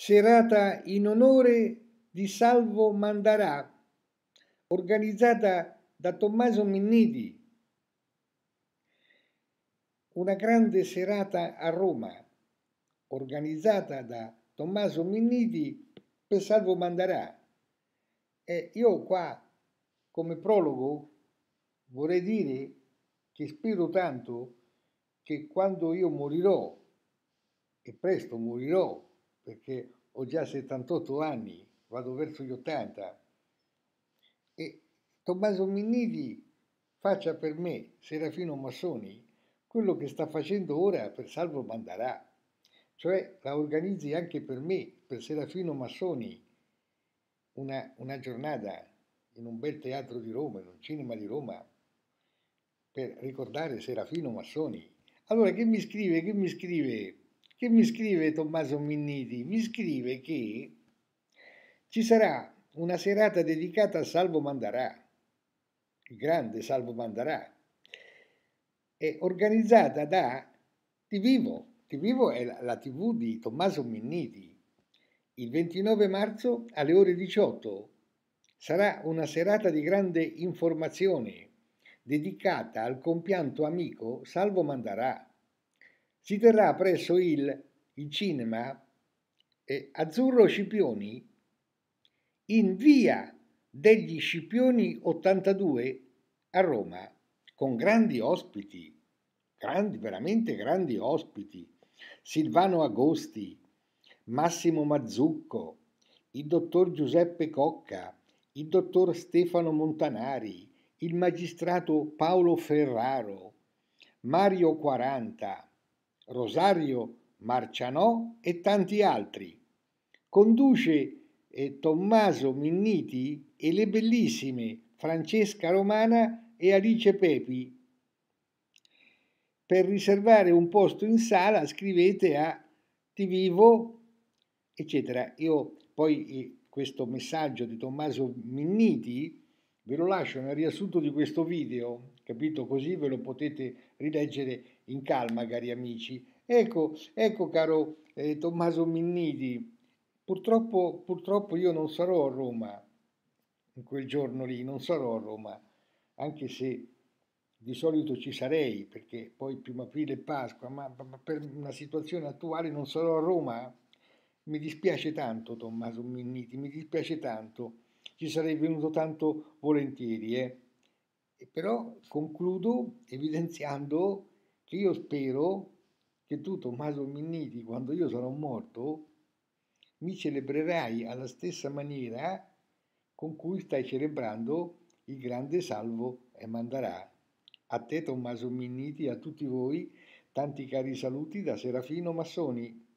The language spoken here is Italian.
serata in onore di Salvo Mandarà, organizzata da Tommaso Minniti. Una grande serata a Roma, organizzata da Tommaso Minniti per Salvo Mandarà. E io qua, come prologo, vorrei dire che spero tanto che quando io morirò, e presto morirò, perché ho già 78 anni, vado verso gli 80. E Tommaso Minniti faccia per me, Serafino Massoni, quello che sta facendo ora per Salvo Mandarà, cioè la organizzi anche per me, per Serafino Massoni, una, una giornata in un bel teatro di Roma, in un cinema di Roma, per ricordare Serafino Massoni. Allora, che mi scrive, che mi scrive che mi scrive Tommaso Minniti, mi scrive che ci sarà una serata dedicata a Salvo Mandarà, il grande Salvo Mandarà, organizzata da Ti Vivo. Ti Vivo è la, la tv di Tommaso Minniti. Il 29 marzo alle ore 18 sarà una serata di grande informazione dedicata al compianto amico Salvo Mandarà, si terrà presso il, il cinema eh, Azzurro Scipioni in via degli Scipioni 82 a Roma, con grandi ospiti, grandi, veramente grandi ospiti, Silvano Agosti, Massimo Mazzucco, il dottor Giuseppe Cocca, il dottor Stefano Montanari, il magistrato Paolo Ferraro, Mario Quaranta, Rosario Marcianò e tanti altri. Conduce eh, Tommaso Minniti e le bellissime Francesca Romana e Alice Pepi. Per riservare un posto in sala scrivete a Ti Vivo, eccetera. Io poi eh, questo messaggio di Tommaso Minniti ve lo lascio nel riassunto di questo video, capito? Così ve lo potete rileggere in calma, cari amici. Ecco, ecco caro eh, Tommaso Minniti, purtroppo, purtroppo io non sarò a Roma, in quel giorno lì non sarò a Roma, anche se di solito ci sarei, perché poi primo aprile è Pasqua, ma per una situazione attuale non sarò a Roma. Mi dispiace tanto Tommaso Minniti, mi dispiace tanto, ci sarei venuto tanto volentieri. Eh. E però concludo evidenziando che cioè, io spero che tu, Tommaso Minniti, quando io sarò morto, mi celebrerai alla stessa maniera con cui stai celebrando il grande salvo e mandarà. A te Tommaso Minniti, a tutti voi, tanti cari saluti da Serafino Massoni.